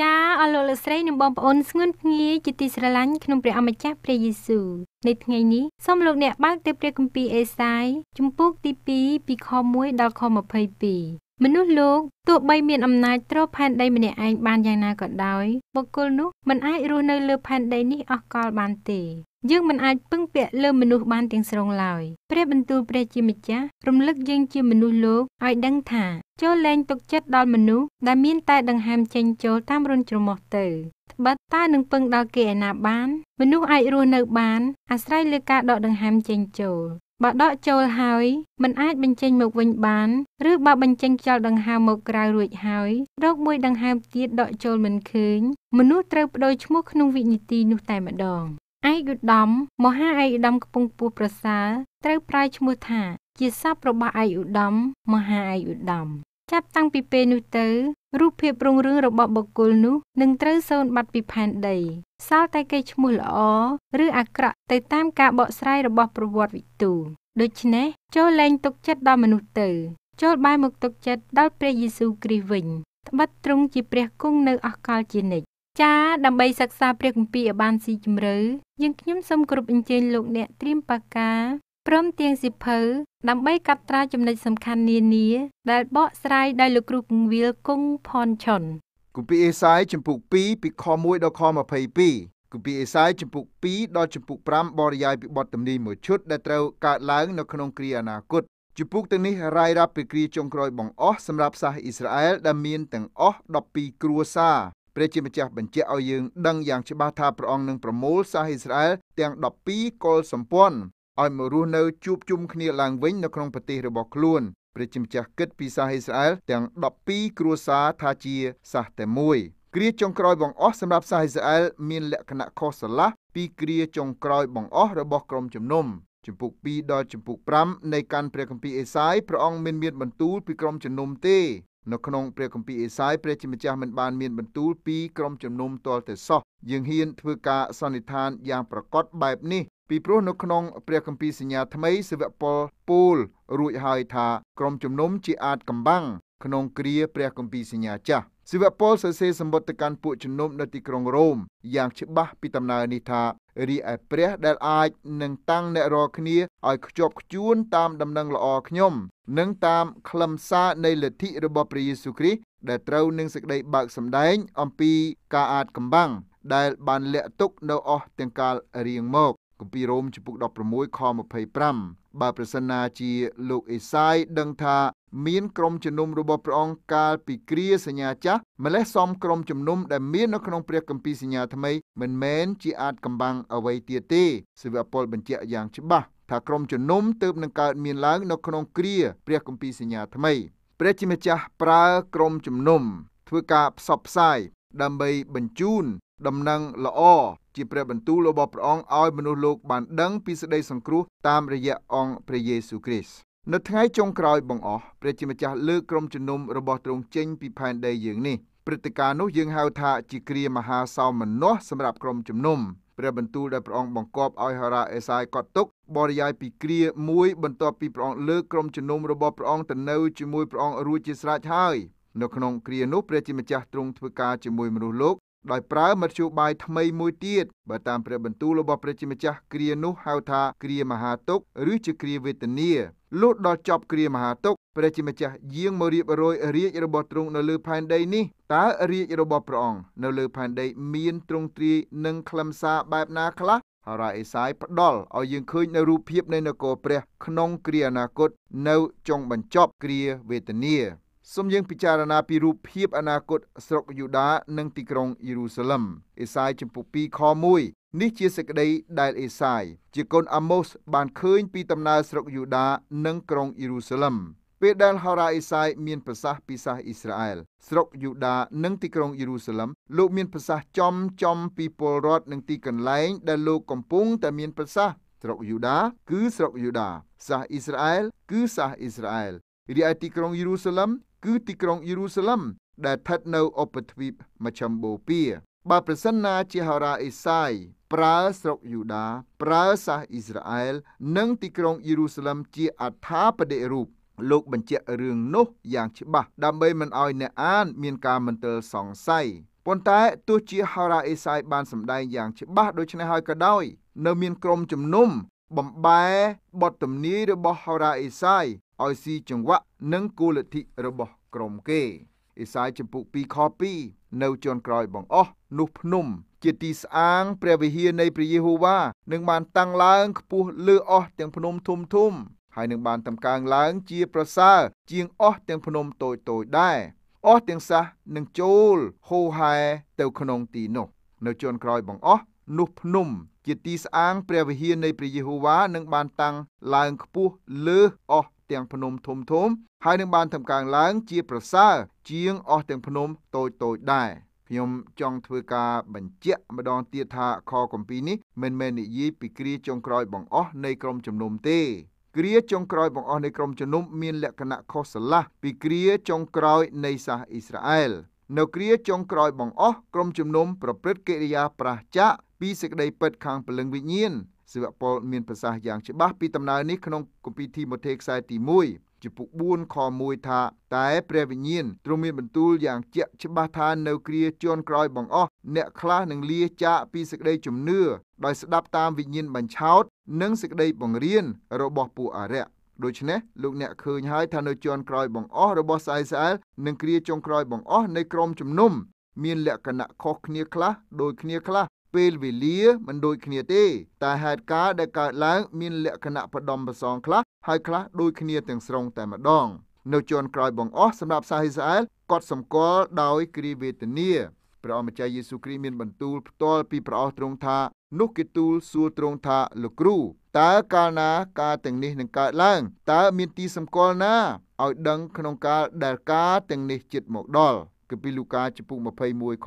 ចាអរលោកលោកស្រីនិងបងប្អូនស្ងួនភ្ងាយជាទីស្រឡាញ់ក្នុងព្រះអម្ចាស់ព្រះយេស៊ូវនៅថ្ងៃនេះសូមលោកអ្នកបើកទៅព្រះគម្ពីរអេសាយជំពូកទី2ពីខ1ដល់ខ22មនុស្សលោកទោះបី មានអំណាចទ្រផែនដីម្នាក់ឯងបានយ៉ាងណាក៏ដោយបុគ្គលនោះមិនអាចរស់នៅលើផែនដីនេះអស់កលបានទេយើងមិនអាចពឹងពាក់លើមនុស្សបានទាំងស្រុងឡើយព្រះបន្ទូលព្រះជាម្ចាស់រំលឹកយើងជាមនុស្សលោកឲ្យដឹងថាចូលលែងទុកចិត្តដល់មនុស្សដែលមានតែដង្ហើមចេញចូលតាមរន្ធច្រមុះទៅត្បិតតើនឹងពឹងដល់គេឯណាបាន មនុស្សអាចរស់នៅបាន អាស្រ័យលើការដកដង្ហើមចេញចូលបើដកចូលហើយมันអាចបញ្ចេញមកវិញបានឬបើបញ្ចេញខ្យល់ដង្ហើមមកក្រៅរួចហើយរោគមួយដង្ហើមទៀតដកចូលមិនឃើញមនុស្សត្រូវបដូរឈ្មោះក្នុងវិនិតិនោះតែម្ដងឯកឧត្តមមហាឯកឧត្តមកំពង់ពួរប្រសើរត្រូវប្រែឈ្មោះថា ជាសពរបស់ឯកឧត្តមមហាឯកឧត្តមចាប់តាំងពីពេលនោះទៅរូបភាពរុងរឿងរបស់បុគ្គលនោះនឹងត្រូវសូន្យបាត់ពីផែនដីសល់តែគេឈ្មោះល្អឬអាក្រក់ទៅ តាមការបកស្រាយរបស់ប្រវត្តិវិទូដូច្នេះចូលលែងទុកចិត្តដល់មនុស្សទៅ ចូលបែរមកទុកចិត្តដល់ព្រះយេស៊ូវគ្រីស្ទវិញត្បិតទ្រង់ជាព្រះគង់នៅអកលជានិច្ចចាដើម្បីសិក្សាព្រះគម្ពីរឲ្យបានស៊ីជម្រៅយើងខ្ញុំសូមគោរពអញ្ជើញលោកអ្នកត្រៀមបាកាព្រមទាំងសិភៅដើម្បីកត់ត្រាចំណុចសំខាន់នានា ដែលបកស្រាយដោយលោកគ្រូគង្វាលគង់ផនឆុនគម្ពីរអេសាយចំពុក2ពីខ1ដល់ខ22គម្ពីរអេសាយចំពុក2ដល់ចំពុក5បរិយាយពីបទទំនីមួយឈុតដែលត្រូវកើតឡើង នៅក្នុងគ្រាអនាគតចំពុកទាំងនេះរាយរាប់ពីគ្រាចុងក្រោយបង្អស់សម្រាប់សាសអ៊ីស្រាអែលដែលមានទាំងអស់12គ្រួសារព្រះជាម្ចាស់បញ្ជាក់ឲ្យយើងដឹងយ៉ាងច្បាស់ថាព្រះអង្គនឹងប្រមូលសាសអ៊ីស្រាអែលទាំង12កុលសម្ព័ន្ធឲ្យមករស់នៅជួបជុំគ្នាឡើងវិញនៅក្នុងប្រទេសរបស់ខ្លួនព្រះជាម្ចាស់គិតពីសាសអ៊ីស្រាអែលទាំង12គ្រួសារថាជាសាសតែមួយគ្រាចុងក្រោយបងអស់សម្រាប់សាសអ៊ីស្រាអែលមានលក្ខណៈខុសស្រឡះពីគ្រាចុងក្រោយបងអស់របស់ក្រុមជំនុំជំពូក2ដល់ជំពូក5នៃកានព្រះគម្ពីរអេសាយព្រះអង្គមានមានបន្ទូលពីក្រុមជំនុំទេនៅក្នុងព្រះគម្ពីរអេសាយព្រះជាម្ចាស់មិនបានមានបន្ទូលពីក្រុមជំនុំទាល់តែសោះយើងហ៊ានធ្វើការសន្និដ្ឋានយ៉ាងប្រកបបែបនេះ ពីព្រោះនៅក្នុងព្រះគម្ពីរសញ្ញាថ្មីសាវកពលពូលរួចហើយថា ក្រុមជំនុំជាអាចកំបាំងក្នុងគ្រាព្រះគម្ពីរសញ្ញាចាស់សិវពលសរសេរសម្បត្តិទៅកាន់ពួកជំនុំនៅទីក្រុងរ៉ូមយ៉ាងច្បាស់ពីដំណើរនេះថារីឯព្រះដែលអាចនឹងតាំងអ្នករាល់គ្នាឲ្យខ្ជាប់ខ្ជួនតាមដំណឹងល្អខ្ញុំនិងតាមខ្លឹមសារនៃលទ្ធិរបស់ព្រះយេស៊ូវគ្រីស្ទដែលត្រូវនឹងសេចក្តីបើកសម្ដែងអំពីការអាចកំបាំងដែលបានលាក់ទុកនៅអស់ទាំងកាលរៀងមកគម្ពីររ៉ូមជំពូក16ខ25បើប្រសិនណាជាលោកអេសាយដឹងថាមាន ក្រុមជំនុំរបស់ព្រះអង្គកាលពីគ្រាសញ្ញាចាស់ម្លេះសំក្រុមជំនុំដែលមាននៅក្នុងព្រះគម្ពីរសញ្ញាថ្មី មិនមែនជាអាចកំបាំងអ្វីទៀតទេសិវពលបញ្ជាក់យ៉ាងច្បាស់ថាក្រុមជំនុំទៅនឹងកើតមានឡើង នៅក្នុងគ្រាព្រះគម្ពីរសញ្ញាថ្មីព្រះជាម្ចាស់ប្រើក្រុមជំនុំធ្វើការផ្សព្វផ្សាយដើម្បីបញ្ជូនដំណឹងល្អជាព្រះបន្ទូលរបស់ព្រះអង្គឲ្យមនុស្សលោកបានដឹងពីសេចក្តីសង្គ្រោះតាមរយៈអង្គព្រះយេស៊ូវគ្រីស្ទនៅថ្ងៃចុងក្រោយបងអស់ព្រះជាម្ចាស់លើកក្រុមជំនុំរបស់ទ្រង់ចេញពីផែនដីយើងនេះព្រឹត្តិការណ៍នោះយើងហៅថាជាគ្រាមហាសោមនស្សសម្រាប់ក្រុមជំនុំព្រះបន្ទូលដែលព្រះអង្គបង្គាប់ឲ្យហារ៉ាអេសាយកត់ទុកបរិយាយពីគ្រាមួយបន្ទាប់ពីព្រះអង្គលើកក្រុមជំនុំរបស់ព្រះអង្គទៅនៅជាមួយព្រះអង្គរួចជាស្រេចហើយនៅក្នុងគ្រានោះព្រះជាម្ចាស់ទ្រង់ធ្វើការជាមួយមនុស្សលោកដោយប្រើមធ្យោបាយថ្មីមួយទៀតបើតាមព្រះបន្ទូលរបស់ព្រះជាម្ចាស់គ្រានោះហៅថាគ្រាមហាទុក ឬជាគ្រាវេទនាលុះដល់ចប់គ្រាមហាទុកព្រះជាម្ចាស់ យាងមករៀបរយរាជរបស់ទ្រង់នៅលើផែនដីនេះតើរាជរបស់ព្រះអង្គនៅលើផែនដីមានទ្រង់ទ្រាយនិងខ្លឹមសារបែបណាខ្លះអរ៉ាអេសាយផ្ដល់ឲ្យយើងឃើញនៅរូបភាពនៃនគរព្រះ ក្នុងគ្រាអនាគតនៅចុងបញ្ចប់គ្រាវេទនាសូមយើងពិចារណាពីរូបភាពអនាគតស្រុកយូដា និងទីក្រុងយេរូសាឡិមអេសាយចំពុក2ខ1នេះជាសេចក្តីដែលអេសាយជាកូនអាម៉ូសបានឃើញពីដំណើរស្រុកយូដានិងក្រុងយេរូសាឡិមពេលដែលហោរ៉ាអេសាយមានប្រសាសន៍ពីសាសអ៊ីស្រាអែលស្រុកយូដានិងទីក្រុងយេរូសាឡិមលោកមានប្រសាសន៍ចំចំពីពលរដ្ឋនិងទីកន្លែងដែលលោកកំពុងតែមានប្រសាសន៍ស្រុកយូដាគឺស្រុកយូដា សាសអ៊ីស្រាអែល គឺសាសអ៊ីស្រាអែលរីឯទីក្រុងយេរូសាឡិមគឺទីក្រុងយេរូសាឡិមដែលស្ថិតនៅឧបទ្វីបមជ្ឈមបូព៌ាបើប្រសិនណាជាហោរាអេសាយប្រើស្រុកយូដាប្រើសាសអ៊ីស្រាអែល និងទីក្រុងយេរូសាឡិមជាអត្ថាបតិរូបលោកបញ្ជាក់រឿងនោះយ៉ាងច្បាស់ដើម្បីមិនឲ្យអ្នកអានមានការមន្ទិលសង្ស័យប៉ុន្តែទោះជាហោរាអេសាយបានសម្ដែងយ៉ាងច្បាស់ដូច្នេះហើយក៏ដោយនៅមានក្រុមជំនុំបំបែបទទំនាយរបស់ហោរាអេសាយឲ្យស៊ីចង្វាក់នឹងគោលលទ្ធិរបស់ក្រុមគេអេសាយចំពុក2ខ2នៅជាន់ក្រោយបងអស់នោះភ្នំជាទីស្អាង ព្រះវិហារនៃព្រះយេហូវ៉ានឹងបានតាំងឡើងខ្ពស់លើអស់ទាំងភ្នំធំធំហើយនឹងបានតម្កើងឡើងជាប្រសើរជាងអស់ទាំងភ្នំតូចតូចដែរអស់ទាំងសះនឹងចូលហូហែ ទៅក្នុងទីនោះនៅជាន់ក្រោយបងអស់នោះភ្នំជាទីស្អាង ព្រះវិហារនៃព្រះយេហូវ៉ានឹងបានតាំងឡើងខ្ពស់លើអស់ទាំងភ្នំធំធំហើយនឹងបានតម្កើងឡើងជាប្រសើរជាងអស់ទាំងភ្នំតូចតូចដែរខ្ញុំចង់ធ្វើការ បញ្ជាក់ម្ដងទៀតថាខកំពីនេះមិនមែននិយាយពីគ្រាចុងក្រោយបង្អស់នៃក្រុមជំនុំទេគ្រាចុងក្រោយបង្អស់នៃក្រុមជំនុំ មាន លក្ខណៈខុសស្រឡះពីគ្រាចុងក្រោយនៃសាសអ៊ីស្រាអែលនៅគ្រាចុងក្រោយ បង្អស់ក្រុមជំនុំប្រព្រឹត្តកិរិយាប្រឆាចពីសេចក្តីពិតខាងព្រលឹងវិញ្ញាណសិវពលមានប្រសាសន៍យ៉ាងច្បាស់ពីដំណើរនេះក្នុងគម្ពីរធីម៉ូថេខ្សែទី1ចំពុក4ខ1ថាតែព្រះវិញ្ញាណទ្រង់មានបន្ទូលយ៉ាងជាក់ច្បាស់ថានៅគ្រាជន់ក្រោយបង្អស់អ្នកខ្លះនឹងលាចាកពីសេចក្តីជំនឿដោយស្ដាប់តាមវិញ្ញាណបញ្ឆោត និងសេចក្តីបង្រៀនរបស់ពួកអរិយដូច្នេះលោកអ្នកឃើញហើយថានៅជន់ក្រោយបង្អស់របស់សាយស្អែលនិងគ្រាចុងក្រោយបង្អស់នៃក្រុមជំនុំមាន លក្ខណៈខុសគ្នាខ្លះដូចគ្នាខ្លះពេលវេលាមិនដូចគ្នាទេតែហេតុការណ៍ដែលកើតឡើងមានលក្ខណៈផ្ដំផ្សងខ្លះហើយខ្លះដូចគ្នាទាំងស្រុងតែម្ដង នៅជាន់ក្រោយបងអស់សម្រាប់សាអ៊ីស្រាអែលគាត់សម្គាល់ដោយគ្រាវេទនាព្រះអម្ចាស់យេស៊ូគ្រីស្ទមានបន្ទូលផ្ទាល់ពីព្រះអស់ទ្រង់ថា នោះគេទូលសួរទ្រង់ថាលោកគ្រូតើកាលណាការទាំងនេះនឹងកើតឡើងតើមានទីសម្គាល់ណាឲ្យដឹងក្នុងកាលដែលការទាំងនេះជិតមកដល់គឺពីលូកាចំពុក21ខ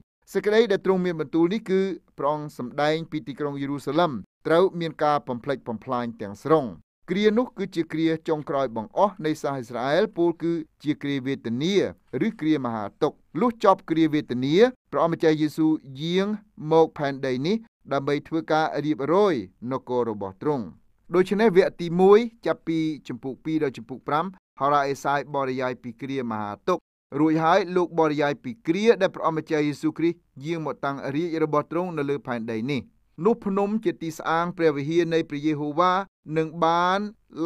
7សេចក្តីដែលទ្រង់មានបន្ទូលនេះគឺព្រះអង្គសម្ដែងពីទីក្រុងយេរូសាឡិមត្រូវមានការបំផ្លិចបំផ្លាញទាំងស្រុងគ្រានោះគឺជាគ្រាចុងក្រោយបង្អស់នៃសាសអ៊ីស្រាអែលពោលគឺជាគ្រាវេទនាឬគ្រាមហាទុក្ខលុះចប់គ្រាវេទនាព្រះអម្ចាស់យេស៊ូវយាងមកផែនដីនេះដើម្បីធ្វើការរៀបរយនគររបស់ទ្រង់ដូច្នេះវគ្គទី1ចាប់ពីចំពុក2ដល់ចំពុក5ហោរ៉ាអេសាយ បរិយាយពីគ្រាមហាទុក្ខរួចហើយលោកបរិយាយពីគ្រាដែលព្រះអង្គម្ចាស់យេស៊ូគ្រីស្ទយាងមកតាំង រាជរបស់ទ្រង់នៅលើផែនដីនេះនោះភ្នំ ជាទីស្អាងព្រះវិហារនៃព្រះយេហូវ៉ានឹងបាន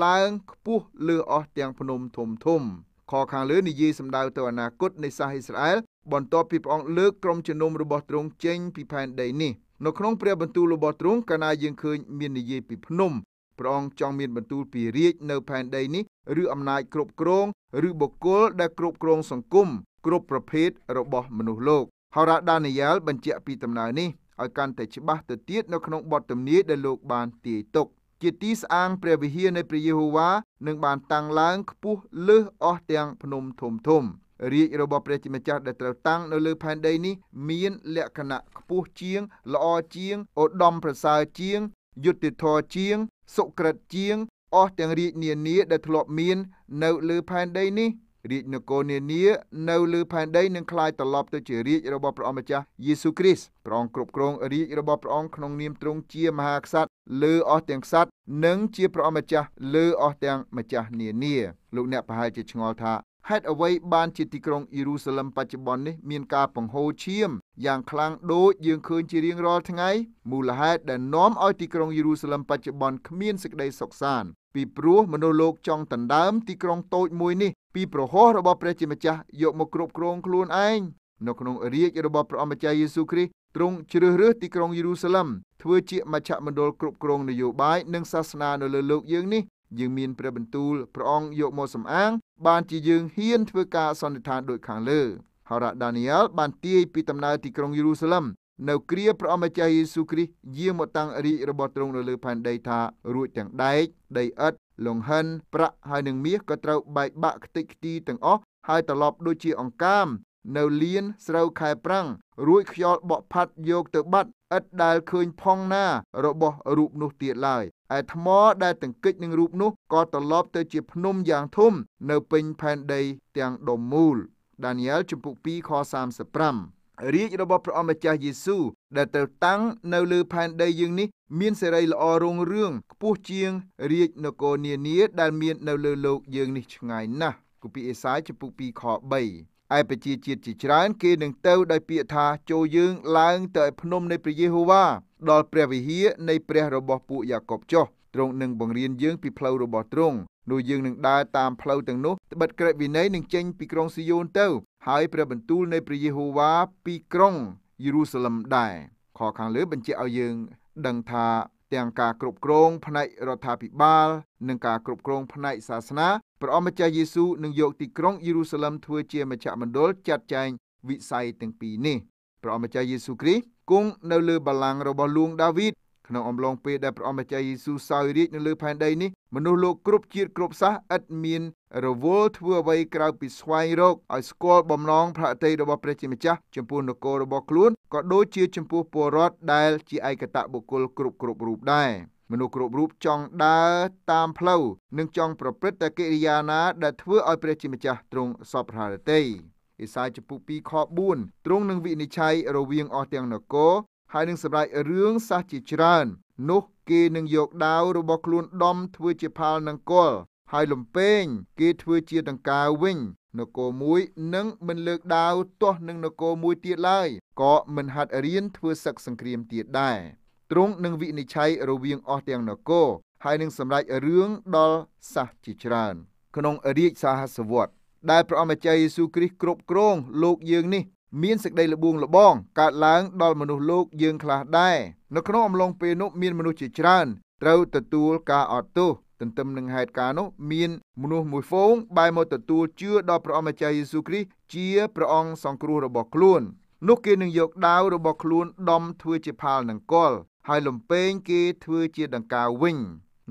ឡើងខ្ពស់លើអស់ទាំងភ្នំធំ ធំខខាងលើនិយាយសម្ដៅទៅអនាគតនៃសាសអ៊ីស្រាអែលបន្ទាប់ពីព្រះអង្គលើកក្រុមជំនុំរបស់ទ្រង់ចេញពីផែនដីនេះនៅក្នុងព្រះបន្ទូលរបស់ទ្រង់កាលណាយើងឃើញមាននិយាយពីភ្នំព្រះអង្គចង់មានបន្ទូលពីរាជនៅផែនដីនេះ ឬ អំណាចគ្រប់គ្រងឬបុគ្គលដែលគ្រប់គ្រងសង្គមគ្រប់ប្រភេទរបស់មនុស្សលោកហោរ៉ាដានីយ៉ែលបញ្ជាក់ពីដំណើរនេះឲ្យកាន់តែច្បាស់ទៅទៀតនៅក្នុងបទទំនាយដែលលោកបានទាយទុកជាទីស្អាងព្រះវិហារនៃព្រះយេហូវ៉ានឹងបានតាំងឡើងខ្ពស់លើសអស់ទាំងភ្នំធំធំ រាជរបស់ព្រះជាម្ចាស់ដែលត្រូវតាំងនៅលើផែនដីនេះ មាន លក្ខណៈខ្ពស់ជាង ល្អជាងឧត្តមប្រសើរជាងយុត្តិធម៌ជាងសុក្រិតជាង អស់ទាំងរាជនានា ដែលធ្លាប់មាននៅលើផែនដីនេះរាជនគរនានានៅលើផែនដីនឹងคลายត្រឡប់ទៅជារាជរបស់ព្រះអង្គម្ចាស់យេស៊ូគ្រីស្ទព្រះអង្គគ្រប់គ្រងរាជរបស់ព្រះអង្គក្នុងនាមទ្រង់ជាមហាក្សត្រលើអស់ទាំងក្សត្រនិងជាព្រះអង្គម្ចាស់លើអស់ទាំងម្ចាស់នានាលោកអ្នកប្រហែលជាឆ្ងល់ថាហេតុអ្វីបានជាទីក្រុងយេរូសាឡិមបច្ចុប្បន្ននេះមានការពង្ហូរឈាមយ៉ាងខ្លាំងដូចយើងឃើញជារៀងរាល់ថ្ងៃមូលហេតុដែលនាំឲ្យទីក្រុងយេរូសាឡិមបច្ចុប្បន្នគ្មានសេចក្តីសុខសាន្តពីព្រោះមនុស្សលោកចង់ដណ្ដើមទីក្រុងតូចមួយនេះពីប្រហោះរបស់ព្រះជាម្ចាស់យកមកគ្រប់គ្រងខ្លួនឯងនៅក្នុងរាជរបស់ព្រះអម្ចាស់យេស៊ូគ្រីស្ទទ្រង់ជ្រើសរើសទីក្រុងយេរូសាឡិមធ្វើជាមជ្ឈមណ្ឌលគ្រប់គ្រងនយោបាយនិងសាសនានៅលើលោកយើងនេះយើងមានព្រះបន្ទូលព្រះអង្គយកមកសំអាង បានជាយើងហ៊ានធ្វើការសន្និដ្ឋានដូចខាងលើហោរ៉ាដានីយ៉ែលបានទាយពីដំណើរទីក្រុងយេរូសាឡឹមនៅគ្រាព្រះអម្ចាស់យេស៊ូគ្រីស្ទយាងមកតាំងរាជរបស់ទ្រង់នៅលើផែនដីថារួចទាំងដែកដីឥដ្ឋលង្ហិន ប្រាក់ហើយនឹងមាសក៏ត្រូវបែកបាក់ខ្ទេចខ្ទីទាំងអស់ហើយត្រឡប់ដូចជាអង្កាម នៅលៀនស្រូវខែប្រាំងរួចខ្យល់បក់ផាត់យកទៅបាត់ឥតដែលឃើញផងណា របស់ រូបនោះទៀតឡើយឯថ្មដែលទង្គិចនឹងរូបនោះក៏ត្រឡប់ទៅជាភ្នំយ៉ាងធំនៅពេញផែនដីទាំងដុំមូល ដានីយ៉ែលជំពូក2ខ35រាជរបស់ព្រះអម្ចាស់យេស៊ូដែលត្រូវតាំងនៅលើផែនដីយើងនេះមានសេរីល្អរុងរឿងខ្ពស់ជាងរាជនគរនានាដែលមាននៅលើโลกយើងនេះឆ្ងាយណាស់គម្ពីរអេសាយជំពូក2ខ3ឯប្រជាជាតិជាច្រើន គេនឹងទៅដោយពាក្យថាចូលយើងឡើងទៅឲ្យភ្នំនៃព្រះយេហូវ៉ាដល់ព្រះវិហារនៃព្រះរបស់ពួកយ៉ាកបចុះទ្រង់នឹងបង្រៀនយើងពីផ្លូវរបស់ទ្រង់នោះយើងនឹងដើរតាមផ្លូវទាំងនោះត្បិតក្រឹតវិន័យនឹងចេញពីក្រុងស៊ីយ៉ូនទៅ ហើយព្រះបន្ទូលនៃព្រះយេហូវ៉ាពីក្រុងយេរូសាឡឹមដែរខខាងលើបញ្ជាក់ឲ្យយើងដឹងថាទាំងការគ្រប់គ្រងផ្នែករដ្ឋាភិបាល និងការគ្រប់គ្រងផ្នែកសាសនាព្រះអង្គម្ចាស់យេស៊ូវនឹងយកទីក្រុងយេរូសាឡឹមធ្វើជាមជ្ឈមណ្ឌលចាត់ចែងវិស័យទាំងពីរនេះព្រះអង្គម្ចាស់យេស៊ូវគ្រីស្ទគង់នៅលើបល្ល័ង្ករបស់លួងដាវីតក្នុងអំឡុងពេលដែលព្រះអង្គម្ចាស់យេស៊ូវសោយរាជនៅលើផែនដីនេះមនុស្សលោកគ្រប់ជាតិគ្រប់សាសឥតមានរវល់ធ្វើអ្វីក្រៅពីស្វែងរកឲ្យស្គាល់បំណងប្រតិរបស់ព្រះជាម្ចាស់ចំពោះនគររបស់ខ្លួនក៏ដូចជាចំពោះពលរដ្ឋដែលជាឯកតៈបុគ្គលគ្រប់គ្រប់រូបដែរមនុស្សគ្រប់រូបចង់ដើរតាមផ្លូវនិងចង់ប្រព្រឹត្តតែកិរិយាណាដែលធ្វើឲ្យព្រះជាម្ចាស់ទ្រង់សពហារតីអេសាយចំពុ2ខ4ទ្រង់នឹងវិនិច្ឆ័យរវាងអស់ទាំងនគរហើយនឹងសម្រេចរឿងសះជាច្រើននោះគេនឹងយកដាវរបស់ខ្លួនដំធ្វើជាផាលនឹងគល់ហើយលំពេងគេធ្វើជាដង្កើវិញនគរមួយនឹងមិនលើកដាវទាស់នឹងនគរមួយទៀតឡើយក៏មិនហាត់រៀនធ្វើសឹកសង្គ្រាមទៀតដែរទ្រង់នឹងវិនិច្ឆ័យរវាងអស់ទាំងនគរហើយនឹងសម្រេចរឿងដល់សាសជាច្រើន ក្នុងរាជសាហសវត្សដែលព្រះអម្ចាស់យេស៊ូគ្រីស្ទគ្រប់គ្រងលោកយើងនេះ មានសេចក្តីល្បួងល្បងកើតឡើងដល់មនុស្សលោកយើងខ្លះដែរនៅក្នុងអំឡុងពេលនោះមានមនុស្សជាច្រើន ត្រូវទទួលការអត់ទោសទន្ទឹមនឹងហេតុការណ៍នោះ មានមនុស្សមួយហ្វូង បែរមកទទួលជឿដល់ព្រះអម្ចាស់យេស៊ូគ្រីស្ទជាព្រះអង្គសង្គ្រោះរបស់ខ្លួន នោះគេនឹងយកដាវរបស់ខ្លួនដំធ្វើជាផាលនង្គ័លហើយលំពេងគេធ្វើជាដង្កោវិញ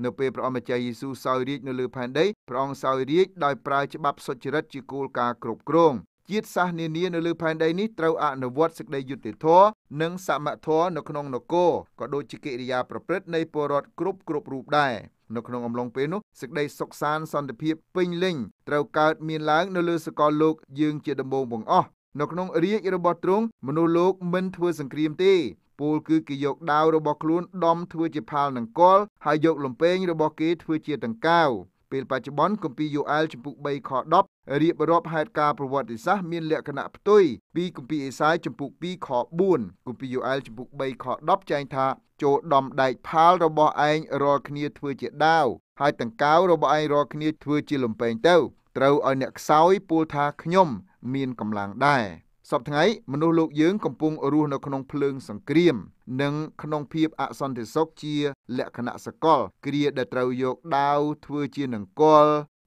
នៅពេលព្រះអង្គម្ចាស់យេស៊ូវសោយរាជនៅលើផែនដីព្រះអង្គសោយរាជដោយប្រើច្បាប់សុចរិតជាគោលការណ៍គ្រប់គ្រងជាតិសាសនានានៅលើផែនដីនេះត្រូវអនុវត្តសេចក្តីយុត្តិធម៌និងសមធម៌នៅក្នុងនគរក៏ដូចជាកិរិយាប្រព្រឹត្តនៃពលរដ្ឋគ្រប់គ្រប់រូបដែរនៅក្នុងអំឡុងពេលនោះសេចក្តីសុខសាន្តសន្តិភាពពេញលេញត្រូវកើតមានឡើងនៅលើសកលលោក យើងជាដំបូងបង្អស់នៅក្នុងរាជរបស់ទ្រង់មនុស្សលោកមិនធ្វើសង្គ្រាមទេពោលគឺគេយកដាវរបស់ខ្លួនដំធ្វើជាផាលនង្គ័លហើយយកលំពែងរបស់គេធ្វើជាដង្កោពេលបច្ចុប្បន្នគម្ពីរយូអែលចំពុក3ខ10រៀបរាប់ហេតុការណ៍ប្រវត្តិសាស្ត្រមានលក្ខណៈផ្ទុយពីគម្ពីរអេសាយចំពុក2ខ4គម្ពីរយូអែលចំពុក3ខ10ចែងថាចូលដំដែកផាលរបស់ឯងរាល់គ្នាធ្វើជាដាវហើយដង្កោរបស់ឯងរាល់គ្នាធ្វើជាលំពែងទៅត្រូវឲ្យអ្នកខ្សោយពោលថាខ្ញុំមានកម្លាំងដែរសពថ្ងៃមនុស្សលោកយើងកំពុងរស់នៅក្នុងភ្លើងសង្គ្រាមនិងក្នុងភាពអសន្តិសុខជាលក្ខណៈសកល គ្រាដែលត្រូវយកដាវធ្វើជានង្គ័ល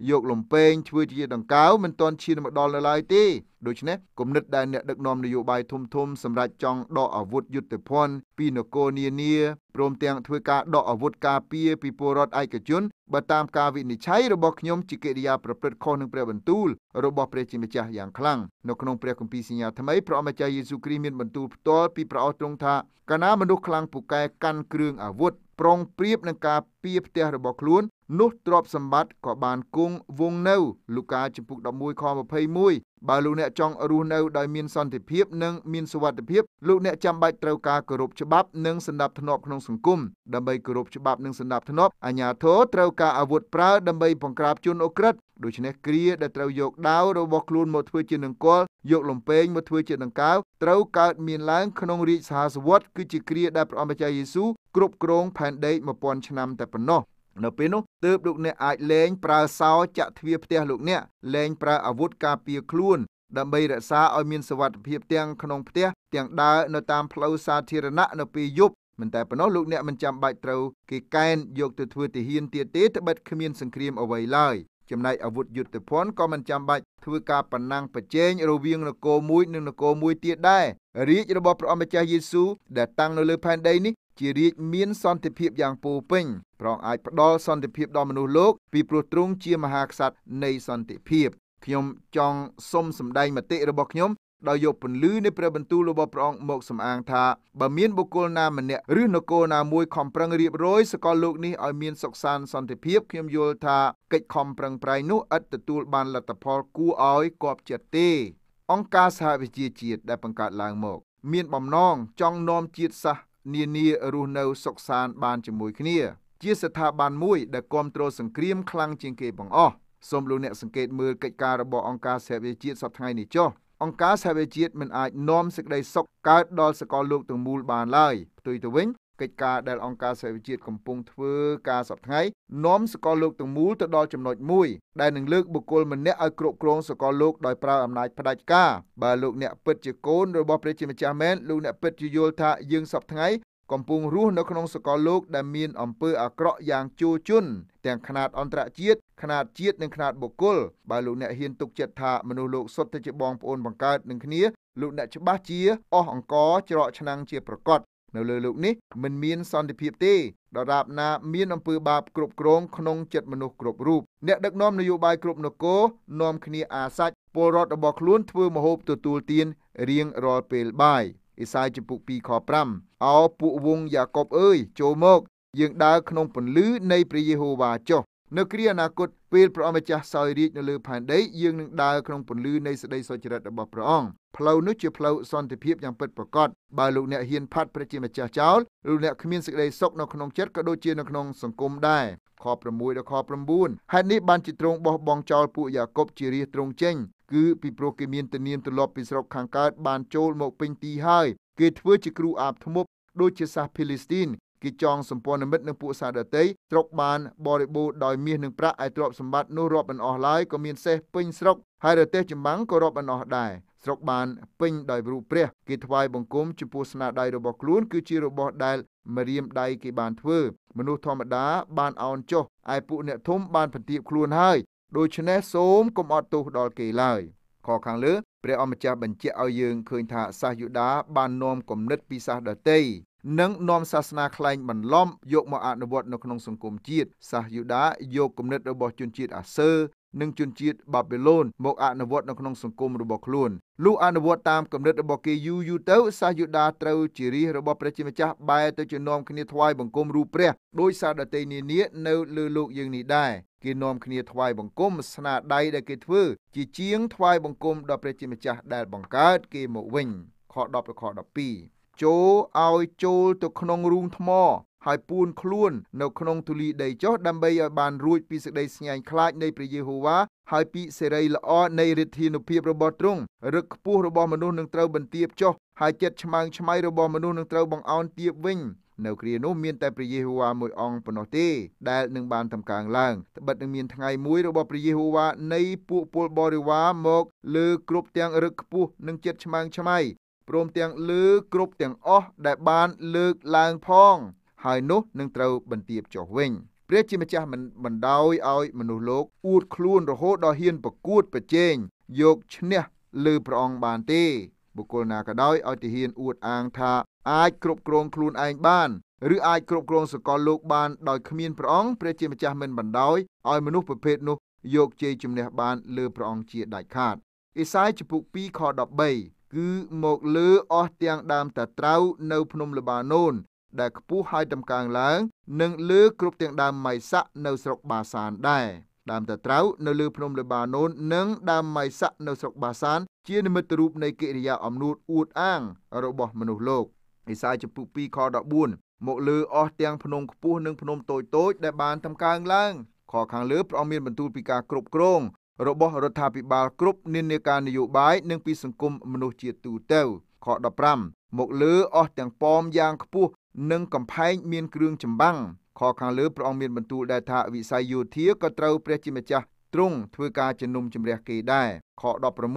យកលំពេងធ្វើជា ដង្កោមិនទាន់ឈានមកដល់នៅឡើយទេដូច្នេះគំនិតដែលអ្នកដឹកនាំនយោបាយធំធំសម្រាប់ចង់ដកអាវុធយុទ្ធភ័ណ្ឌពីនគរនានាព្រមទាំងធ្វើការដកអាវុធការពារពីពលរដ្ឋឯកជនបើតាមការវិនិច្ឆ័យរបស់ខ្ញុំជាកិរិយាប្រព្រឹត្តខុសនឹងព្រះបន្ទូលរបស់ព្រះជាម្ចាស់យ៉ាងខ្លាំងនៅក្នុងព្រះគម្ពីរសញ្ញាថ្មីព្រះម្ចាស់យេស៊ូគ្រីស្ទមានបន្ទូលផ្ទាល់ពីព្រះអស់ទ្រង់ថាកាលណាមនុស្សខ្លាំងពូកែកាន់គ្រឿងអាវុធប្រុងប្រៀបនឹងការពៀផ្ទះរបស់ខ្លួននោះទ្រព្យសម្បត្តិក៏បានគង់វង្សនៅលូកាចំពុក11ខ21បើលោកអ្នកចង់រស់នៅដោយមានសន្តិភាពនិងមានសុវត្ថិភាពលោកអ្នកចាំបាច់ត្រូវការគោរពច្បាប់និងសណ្ដាប់ធ្នាប់ក្នុងសង្គមដើម្បីគោរពច្បាប់និងសណ្ដាប់ធ្នាប់អាជ្ញាធរត្រូវការអាវុធប្រើដើម្បីបង្ក្រាបជនអូក្រិដ្ឋដូច្នេះគ្រាដែលត្រូវយកដាវរបស់ខ្លួនមកធ្វើជានង្គ័លយកលំពេងមកធ្វើជាដង្កោត្រូវកើតមានឡើងក្នុងរាជសហសវត្តគឺជាគ្រាដែលព្រះអង្គម្ចាស់យេស៊ូវគ្រប់គ្រង ផែនដី1000ឆ្នាំតែប៉ុណ្ណោះនៅពេលនោះទើបលោកអ្នកអាចលែងប្រើសោចាក់ទ្វារផ្ទះលោកអ្នកលែងប្រើអាវុធការពារខ្លួនដើម្បីរក្សាឲ្យមានសុវត្ថិភាពទាំងក្នុងផ្ទះទាំងដើរនៅតាមផ្លូវសាធារណៈនៅពេលយប់មិនតែប៉ុណ្ណោះលោកអ្នកមិនចាំបាច់ត្រូវគេកែនយកទៅធ្វើទាហានទៀតទេត្បិតគ្មានសង្គ្រាមអ្វីឡើយចំណែកអាវុធយុទ្ធភ័ណ្ឌក៏មិនចាំបាច់ធ្វើការប៉ុណ្ណឹងប្រជែងរវាងនគរមួយនិងនគរមួយទៀតដែររាជរបស់ព្រះអម្ចាស់យេស៊ូដែលតាំងនៅលើផែនដីនេះជារាជមានសន្តិភាពយ៉ាងពោពេញព្រះអង្គអាចផ្ដល់សន្តិភាពដល់មនុស្សលោក ពីព្រោះទ្រង់ជាមហាក្សត្រនៃសន្តិភាព ខ្ញុំចង់សុំសម្ដែងមតិរបស់ខ្ញុំដោយយកពន្លឺនៃព្រះបន្ទូលរបស់ព្រះអង្គមកសម្អាងថាបើមានបុគ្គលណាម្នាក់ឬនគរណាមួយខំប្រឹងរៀបរយសកលលោកនេះឲ្យមានសុខសាន្តសន្តិភាពខ្ញុំយល់ថា កិច្ចខំប្រឹងប្រែងនោះឥតទទួលបានលទ្ធផលគួរឲ្យគប់ចិត្តទេ អង្គការសហវិជាជាតិដែលបង្កើតឡើងមក មានបំណងចង់នាំជាតិសាសន៍នានារស់នៅសុខសាន្តបានជាមួយគ្នា ជាស្ថាប័នមួយដែលគ្រប់គ្រងសង្គ្រាមខ្លាំងជាងគេបង្អស់សូមលោកអ្នកសង្កេតមើលកិច្ចការរបស់អង្គការសហវិជាតិសប្តាហ៍នេះចុះអង្គការសហវិជាតិមិនអាចនាំសេចក្តីសុខកើតដល់សកលលោកទាំងមូលបានឡើយផ្ទុយទៅវិញកិច្ចការដែលអង្គការសហវិជាតិកំពុងធ្វើការសប្តាហ៍នាំសកលលោកទាំងមូលទៅដល់ចំណុចមួយដែលនឹងលើកបុគ្គលម្នាក់ឲ្យគ្រប់គ្រងសកលលោកដោយប្រើអំណាចផ្ដាច់ការបើលោកអ្នកពិតជាកូនរបស់ព្រះជាម្ចាស់មែនលោកអ្នកពិតជាយល់ថាយើងសប្តាហ៍កំពុងរស់នៅក្នុងសកលលោកដែលមានអំពើអាក្រក់យ៉ាងជួជុលទាំងຂະຫນាតអន្តរជាតិຂະຫນាតជាតិនិងຂະຫນាតបុគ្គលបើលោកអ្នកហ៊ានទុកចិត្តថាមនុស្សលោកសុទ្ធតែជាបងប្អូនបង្កើតនឹងគ្នាលោកអ្នកច្បាស់ជាអស់អង្គច្រកឆ្នាំងជាប្រកបនៅលើលោកនេះមិនមានសន្តិភាពទេដរាបណាមានអំពើបាបគ្រប់គ្រងក្នុង ចិត្តមនុស្សគ្រប់រូបអ្នកដឹកនាំនយោបាយគ្រប់នគរនាំគ្នាអាសាច់ពលរដ្ឋរបស់ខ្លួនធ្វើមហូបទទួលទានរៀងរាល់ពេលបាយអេសាយចំពុក2ខ5អោពួកវងយ៉ាកុបអើយ ចូលមកយើងដើរក្នុងពន្លឺនៃព្រះយេហូវ៉ាចុះនៅគ្រាអនាគតពេលព្រះអង្គម្ចាស់សោយរាជនៅលើផែនដីយើងនឹងដើរក្នុងពន្លឺនៃសេចក្តីសុចរិតរបស់ព្រះអង្គផ្លូវនោះជាផ្លូវសន្តិភាពយ៉ាងពិតប្រាកដបើលោកអ្នកហ៊ានផាត់ព្រះជាម្ចាស់ចោលលោកអ្នកគ្មានសេចក្តីសុខនៅក្នុងចិត្តក៏ដូចជានៅក្នុងសង្គមដែរខ6ដល់ខ9ហេតុនេះបានជាទ្រង់បោះបង់ចោលពួកយ៉ាកុបជារាជទ្រង់ចេញគឺពីព្រោះគេមានទានានទលាប់ពីស្រុកខាងកើតបានចូលមកពេញទីហើយគេធ្វើជាគ្រូអាបធ្មប់ដូចជាសាសភីលីស្ទីនគេចងសម្ព័ន្ធមិត្តនឹងពួកសាដតីស្រុកបានបរិបូរដោយមាសនិងប្រាក់ឯទ្រព្យសម្បត្តិនោះរាប់មិនអស់ឡើយក៏មានសេះពេញស្រុកហើយរទេះចម្បាំងក៏រាប់មិនអស់ដែរស្រុកបានពេញដោយរូបព្រះគេថ្វាយបង្គំចំពោះស្នាដៃរបស់ខ្លួនគឺជារបស់ដែលមរៀមដៃគេបានធ្វើមនុស្សធម្មតាបានអោនចុះឯពួកអ្នកធំបានបន្ទាបខ្លួនហើយដូច្នេះសូមកុំអត់ទោសដល់គេឡើយខខាងលើព្រះអម្ចាស់បញ្ជាក់ឲ្យយើងឃើញថាសាសយូដាបាននាំគំនិតពីសាសដតីនិងនាំសាសនាខ្លែងបន្លំយកមក អនុវត្តនៅក្នុងសង្គមជាតិសាសយូដាយកគំនិតរបស់ជនជាតិអាសឺនិងជនជាតិបាប៊ីឡូនមកអនុវត្តនៅក្នុងសង្គមរបស់ខ្លួនលុះអនុវត្តតាមគំនិតរបស់គេយូរយូរទៅសាសយូដាត្រូវជារាជរបស់ព្រះជាម្ចាស់បែរទៅជានាំគ្នាថ្វាយបង្គំរូបព្រះដោយសារដតីនានានៅលើលោកយើងនេះដែរគេនាំគ្នាថ្វាយបង្គំស្នាដៃដែលគេធ្វើ ជាជាងថ្វាយបង្គំដល់ព្រះជាម្ចាស់ដែលបង្កើត គេមកវិញខ10ដល់ខ12ចូលឲ្យចូលទៅក្នុងរូងថ្មហើយពួនខ្លួននៅ ក្នុងទូលីដីចុះដើម្បីឲ្យបានរួចពីសេចក្តីស្ញាញ់ខ្លាច នៃព្រះយេហូវ៉ាហើយពីសេរីល្អនៃរិទ្ធានុភាពរបស់ទ្រង់រឹកខ្ពស់របស់មនុស្សនឹងត្រូវបន្ទាបចុះហើយចិត្តឆ្មើងឆ្មៃរបស់មនុស្សនឹងត្រូវបង្អោនទាបវិញ នៅគ្រានោះមានតែព្រះយេហូវ៉ាមួយអង្គប៉ុណ្ណោះទេ ដែលនឹងបានតម្កើងឡើងត្បិតនឹងមានថ្ងៃមួយរបស់ព្រះយេហូវ៉ានៃពួកពលបរិវារមកលើគ្រប់ទាំងរឹកខ្ពស់និងចិត្តឆ្មើងឆ្មៃព្រមទាំងលើគ្រប់ទាំងអស់ដែលបាន លើកឡើងផង ហើយនោះនឹងត្រូវបន្ទាបចុះវិញ ព្រះជាម្ចាស់មិនបណ្ដោយឲ្យមនុស្សលោកអួតខ្លួនរហូតដល់ហ៊ានប្រកួតប្រជែងយកឈ្នះលើព្រះអង្គបាន ទេបុគ្គលណាក៏ដោយឲ្យទាហានអួតអាងថា អាចគ្រប់គ្រង ខ្លួនឯងបានឬអាចគ្រប់គ្រងសកលលោកបានដោយគ្មានព្រះអង្គព្រះជាម្ចាស់មិនបណ្ដោយឲ្យមនុស្សប្រភេទនោះយកជ័យជំនះបានលើព្រះអង្គជាដាច់ខាតអេសាយចំពុក2ខ13គឺមកលើអស់ទាំងដើមតាត្រៅនៅភ្នំលបានូនដែលខ្ពស់ហើយតម្កើងឡើង និងលើគ្រប់ទាំងដើមម៉ៃស័កនៅស្រុកបាសានដែរដើមតាត្រៅនៅលើភ្នំលបានូននិងដើមម៉ៃស័កនៅស្រុកបាសាន ជានិមិត្តរូប នៃកិរិយាអំនួតអួតអាង របស់មនុស្សលោកអេសាយចំពុ2ខ14មកលើអស់ទាំងភ្នំខ្ពស់និងភ្នំតូចតូចដែលបានតម្កើងឡើងខខាងលើព្រះអង្គមានបន្ទូលពីការគ្រប់គ្រងរបស់រដ្ឋាភិបាលគ្រប់និន្នាការនយោបាយនិងពីសង្គមមនុស្សជាទូទៅខ15មកលើអស់ទាំងប៉មយ៉ាងខ្ពស់និងកំផែងមានគ្រឿងចម្បាំងខខាងលើព្រះអង្គមានបន្ទូលដែរថាវិស័យយោធាក៏ត្រូវព្រះជាម្ចាស់ទ្រង់ធ្វើការជំនុំជម្រះគេដែរខ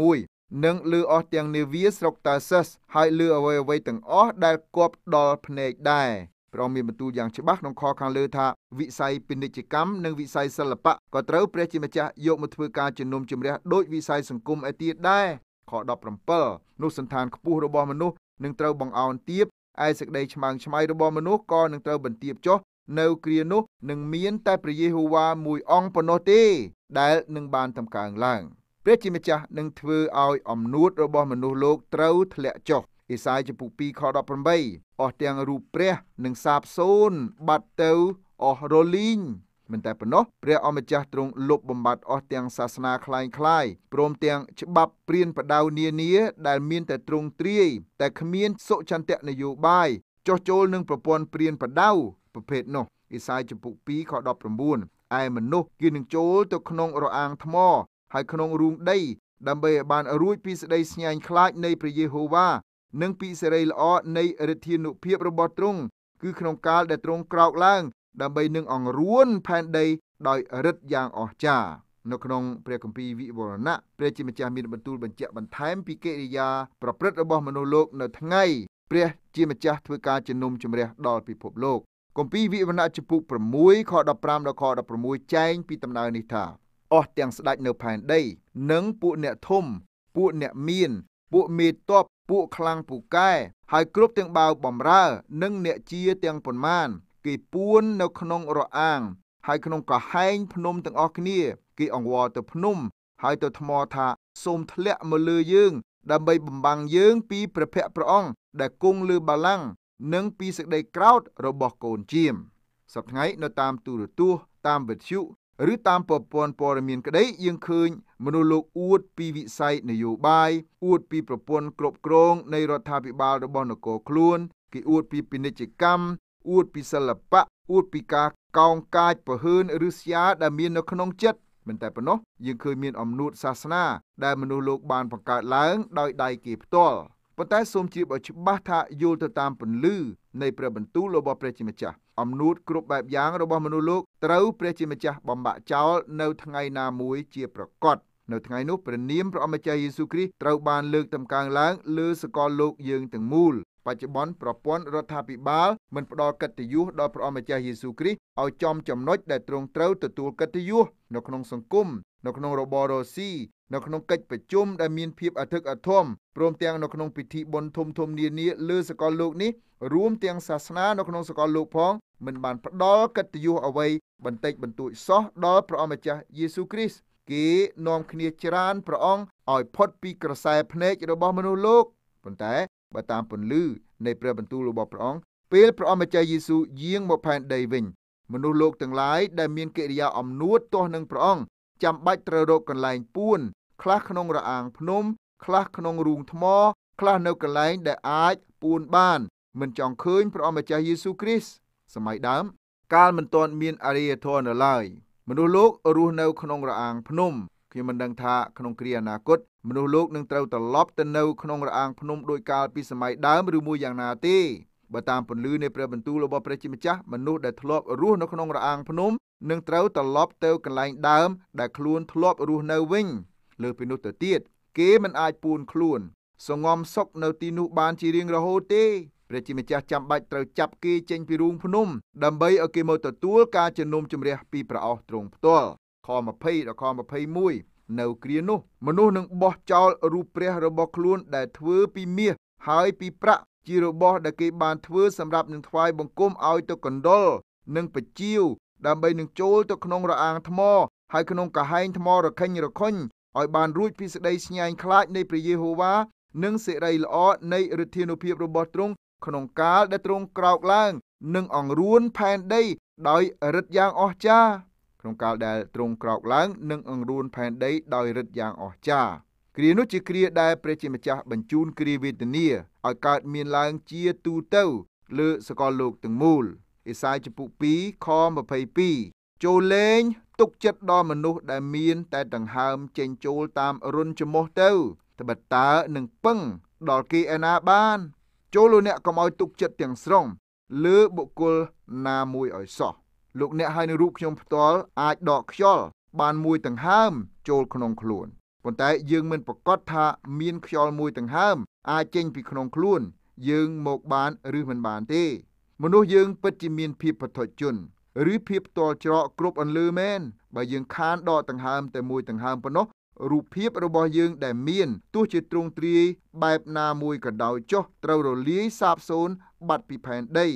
16និងលើអស់ទាំងនាវាស្រុកតាសេសហើយលើអ្វីអ្វីទាំងអស់ដែលគប់ដល់ភ្នែកដែរព្រះអង្គមានបន្ទូលយ៉ាងច្បាស់ក្នុងខខាងលើថាវិស័យពាណិជ្ជកម្មនិងវិស័យសិល្បៈក៏ត្រូវព្រះជាម្ចាស់យកមកធ្វើការជំនុំជម្រះដោយវិស័យសង្គមឯទៀតដែរខ17នោះសន្តានខ្ពស់របស់មនុស្សនឹងត្រូវបង្អោនទាបឯសេចក្តីឆ្មើងឆ្មៃរបស់មនុស្សក៏នឹងត្រូវបន្ទាបចុះនៅគ្រានោះនឹងមាន តែព្រះយេហូវ៉ាមួយអង្គប៉ុណ្ណោះទេ ដែលនឹងបានតម្កើងឡើងព្រះជាម្ចាស់នឹងធ្វើឲ្យអំនួតរបស់មនុស្សលោកត្រូវធ្លាក់ចុះអេសាយចំពុ2ខ18អស់ទាំងរូបព្រះនិងសាបសូនបាត់ទៅអស់រលីងមិនតែប៉ុណ្ណោះព្រះអម្ចាស់ទ្រង់លុបបំបាត់អស់ទាំងសាសនាคล้ายคล้ายព្រមទាំងច្បាប់ព្រានបដៅនានា ដែលមានតែទ្រង់ទ្រាយតែគ្មានសុចន្ទៈនយោបាយចោះចូលនឹងប្រព័ន្ធព្រានបដៅប្រភេទនោះអេសាយចំពុ2ខ19ឯមនុស្សគេនឹងចូលទៅក្នុងរអាងថ្មហើយក្នុងរូងដី ដើម្បីឲ្យបានរួចពីសេចក្តីស្ញាញ់ខ្លាចនៃព្រះយេហូវ៉ានិងពីសេរីល្អនៃឫទ្ធានុភាពរបស់ទ្រង់គឺក្នុងកាលដែលទ្រង់ក្រោកឡើង ដើម្បីនឹងអង្រួនផែនដីដោយឫទ្ធិយ៉ាងអស្ចារ្យនៅក្នុងព្រះគម្ពីរវិវរណៈព្រះជាម្ចាស់មានបន្ទូលបញ្ជាក់បន្ថែមពីកិរិយាប្រព្រឹត្តរបស់មនុស្សលោកនៅថ្ងៃព្រះជាម្ចាស់ធ្វើការជំនុំជម្រះដល់ពិភពលោកគម្ពីរវិវរណៈចំពុក6ខ15ដល់ខ16ចែងពីដំណើរនេះថា អស់ទាំងស្ដេចនៅផែនដីនិងពួកអ្នកធំពួកអ្នកមានពួកមេតបពួកខ្លាំងពូកែ ហើយគ្រប់ទាំងបាវបំរើនិងអ្នកជាទាំងប៉ុន្មានគេពួននៅក្នុងរអាង ហើយក្នុងកហែងភ្នំទាំងអស់គ្នាគេអង្វរទៅភ្នំ ហើយទៅថ្មថាសូមធ្លាក់មកលើយើងដើម្បីបំបាំងយើងពីព្រះភ័ក្រព្រះអង្គដែលគង់លើបាលាំង និង ពីសេចក្តីក្រោធរបស់កូនជាមសប្តាហ៍ថ្ងៃនៅតាមទូរទស្សន៍តាមវិទ្យុឬតាមប្រព័ន្ធព័ត៌មានក្តីយើងឃើញមនុស្សលោកអួតពីវិស័យនយោបាយអួតពីប្រព័ន្ធគ្រប់គ្រងនៃរដ្ឋាភិបាលរបស់នគរខ្លួនគេអួតពីពាណិជ្ជកម្មអួតពីសិល្បៈអួតពីការកោងកាចប្រហើនឬស្យាដែលមាននៅក្នុងចិត្តមិនតែប៉ុណ្ណោះយើងឃើញមានអំនួតសាសនា ដែលមនុស្សលោកបានបង្កើតឡើងដោយដៃគេផ្ទាល់ប៉ុន្តែសូមជ្រាបឲ្យច្បាស់ថាយល់ទៅតាមពន្លឺនៃព្រះបន្ទូលរបស់ព្រះជាម្ចាស់អំនួតគ្រប់បែបយ៉ាងរបស់មនុស្សលោកត្រូវព្រះជាម្ចាស់បំបាក់ចោលនៅថ្ងៃណាមួយជាប្រកបនៅថ្ងៃនោះព្រះនាមព្រះអម្ចាស់យេស៊ូវគ្រីស្ទត្រូវបាន លើកតម្កើងឡើង លើសកលលោកយើងទាំងមូលបច្ចុប្បន្នប្រព័ន្ធរដ្ឋាភិបាល មិនផ្ដល់កិត្តិយសដល់ព្រះអម្ចាស់យេស៊ូវគ្រីស្ទឲ្យចំចំណុចដែលទ្រង់ត្រូវទទួលកិត្តិយសនៅក្នុងសង្គមនៅក្នុងរបបរុស្ស៊ីនៅក្នុងកិច្ចប្រជុំដែលមានភាពអធិកអធមព្រមទាំងនៅក្នុងពិធីបុណ្យធំធំនានាលើសកលលោកនេះរួមទាំងសាសនានៅក្នុងសកលលោកផងមិនបានផ្ដល់កិត្តិយសអ្វីបន្តិចបន្តួចសោះដល់ព្រះអម្ចាស់យេស៊ូវគ្រីស្ទគេនាំគ្នាច្រានព្រះអង្គឲ្យផុតពីក្រសែភ្នែករបស់មនុស្សលោកប៉ុន្តែបើតាមពន្លឺនៃព្រះបន្ទូលរបស់ព្រះអង្គពេលព្រះអម្ចាស់យេស៊ូវយាងមកផែនដីវិញមនុស្សលោកទាំងឡាយដែលមានកិរិយាអំនួតទាស់នឹងព្រះអង្គចាំបាច់ត្រូវរកកន្លែងពួន ខ្លះក្នុងរអាង ភ្នំ ខ្លះក្នុងរូងថ្ម ខ្លះនៅកន្លែង ដែលអាចពួនបានមិនចង់ឃើញព្រះអម្ចាស់យេស៊ូវគ្រីស្ទសម័យដើមកាលមិនទាន់មានអរិយធម៌នៅឡើយមនុស្សលោក រស់នៅ ក្នុងរអាង ភ្នំខ្ញុំមិនដឹងថាក្នុងគ្រាអនាគតមនុស្សលោកនឹងត្រូវត្រឡប់ទៅនៅក្នុងរអាងភ្នំដោយកាលពីសម័យដើមឬមួយយ៉ាងណាទេបើតាមពន្លឺនៃព្រះបន្ទូលរបស់ព្រះជាម្ចាស់មនុស្សដែលធ្លាប់រស់នៅក្នុងរអាងភ្នំនឹងត្រូវត្រឡប់ទៅកន្លែងដើមដែលខ្លួនធ្លាប់រស់នៅវិញលើពីនោះទៅទៀតគេមិនអាចពួនខ្លួនសងំសុកនៅទីនោះបានជារៀងរហូតទេព្រះជាម្ចាស់ចាំបាច់ត្រូវចាប់គេចេញពីរូងភ្នំ ដើម្បីឲ្យគេមកទទួលការជំនុំជម្រះពីប្រអស់ទ្រង់ផ្ទាល់ខ20ដល់ខ21នៅគ្រានោះ មនុស្សនឹងបោះចោលរូបព្រះរបស់ខ្លួនដែលធ្វើពីមាសហើយពីប្រាក់ជារបស់ដែលគេបានធ្វើសម្រាប់នឹងថ្វាយបង្គំឲ្យទៅកណ្ដុលនិងបជាវដើម្បីនឹងចូលទៅក្នុងរអាងថ្មហើយក្នុងកាហែងថ្មរខិញរខុញឲ្យបានរួចពីសេចក្តីស្ញាញ់ខ្លាចនៃព្រះយេហូវ៉ានិងសេរីល្អនៃឫទ្ធានុភាព របស់ទ្រង់ក្នុងកាលដែលទ្រង់ក្រោកឡើងនិងអង្រួនផែនដី ដោយរិទ្ធយ៉ាងអស្ចារ្យក្នុងកាលដែលទ្រង់ក្រោកឡើងនិងអង្រួនផែនដីដោយរិទ្ធយ៉ាងអស្ចារ្យគ្រានោះជាគ្រាដែលព្រះជាម្ចាស់បញ្ជូនគ្រាវេទនាឲ្យកើតមានឡើងជាទូទៅ លើសកលលោកទាំងមូលអេសាយចំពុ2ខ22ចូលលេងទុកចិត្តដល់មនុស្សដែល មាន តែដង្ហើមចេញចូលតាមរុនច្មោះទៅត្បិតតើនឹងពឹង ដល់គេឯណាបាន ចូលលោកអ្នកកុំឲ្យទុកចិត្តទាំងស្រុងលើបុគ្គលណាមួយឲ្យសោះលោកអ្នក ហើយនៅរូបខ្ញុំផ្ទាល់អាចដកខ្យល់បានមួយដង្ហើមចូលក្នុងខ្លួនប៉ុន្តែយើងមិនប្រកាសថាមានខ្យល់មួយដង្ហើមអាចចេញពីក្នុងខ្លួនយើងមកបានឬមិនបានទេ មនុស្សយើង ពិតជាមានភាពបធុជន ឬភាពតល់ច្រកគ្រប់អន្លើមែនបើយើងខានដកដង្ហើមតែមួយដង្ហើមប៉ុណ្ណោះរូបភាពរបស់យើង ដែលមានទោះជាទ្រង់ទ្រាយបែបណាមួយក៏ដោយចុះត្រូវរលាយសាបសូន្យបាត់ពីផែនដី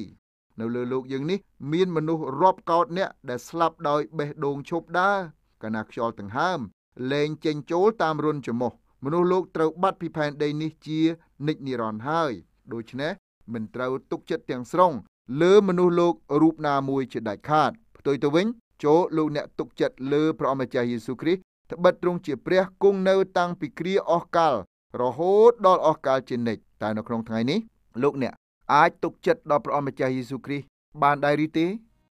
នៅលើโลกយើងនេះមានមនុស្សរាប់កោតអ្នកដែលស្លាប់ដោយបេះដូងឈប់ដើរកណាខ្យល់ដង្ហើមលែងចេញចូលតាមរុនច្មោះមនុស្សលោកត្រូវបាត់ពីផែនដីនេះជា និច្ចនិរន្តរ៍ហើយ ដូច្នេះមិនត្រូវទុកចិត្តទាំងស្រុងលើមនុស្សលោករូបណាមួយជាដាច់ខាតផ្ទុយទៅវិញ ចូលលោកអ្នកទុកចិត្តលើព្រះអម្ចាស់យេស៊ូវគ្រីស្ទត្បិតទ្រង់ជា ព្រះគង់នៅតាំងពីគ្រាអស់កាលរហូតដល់អស់កាលជានិច្ចតែនៅក្នុងថ្ងៃនេះលោកអ្នកអាចទុកចិត្តដល់ព្រះអម្ចាស់យេស៊ូវគ្រីស្ទបានដែរឬទេ